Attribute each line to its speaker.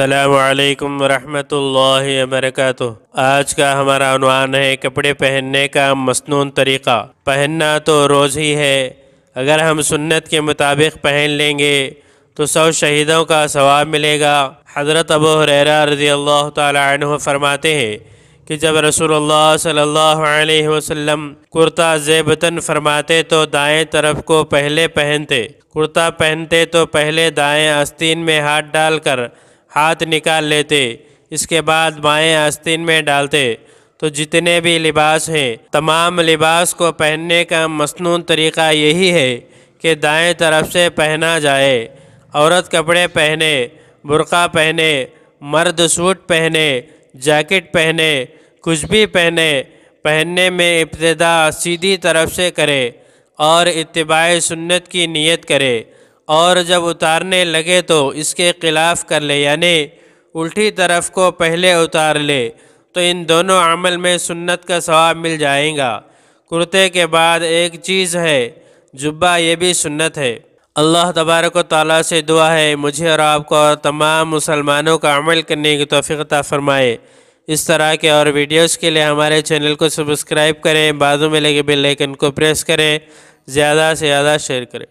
Speaker 1: असलकम वरहमतुल्लाहि वबरकत आज का हमारा अनवान है कपड़े पहनने का मसनून तरीक़ा पहनना तो रोज़ ही है अगर हम सुन्नत के मुताबिक पहन लेंगे तो सौ शहीदों का सवाब मिलेगा हज़रत अबू हुरैरा रज़ी अल्लाह तु फरमाते हैं कि जब रसूलुल्लाह सल्लल्लाहु अलैहि वसल्लम कुर्ता जेबतन फरमाते तो दाएं तरफ को पहले पहनते कुर्ता पहनते तो पहले दाएं आस्तीन में हाथ डालकर हाथ निकाल लेते इसके बाद बाएं आस्तीन में डालते तो जितने भी लिबास हैं तमाम लिबास को पहनने का मसनून तरीक़ा यही है कि दाएं तरफ से पहना जाए औरत कपड़े पहने बुरका पहने मर्द सूट पहने जैकेट पहने कुछ भी पहने पहनने में इब्तदा सीधी तरफ से करे और इतबाई सुन्नत की नीयत करे और जब उतारने लगे तो इसके खिलाफ कर ले यानी उल्टी तरफ को पहले उतार ले तो इन दोनों अमल में सुन्नत का सवाब मिल जाएगा कुर्ते के बाद एक चीज़ है जुब्बा ये भी सुन्नत है अल्लाह तबारक ताली से दुआ है मुझे और आपको और तमाम मुसलमानों का अमल करने की तोफ़ीता फ़रमाए इस तरह के और वीडियोस के लिए हमारे चैनल को सब्सक्राइब करें बाजू में लगे बेल आइकन को प्रेस करें ज़्यादा से ज़्यादा शेयर करें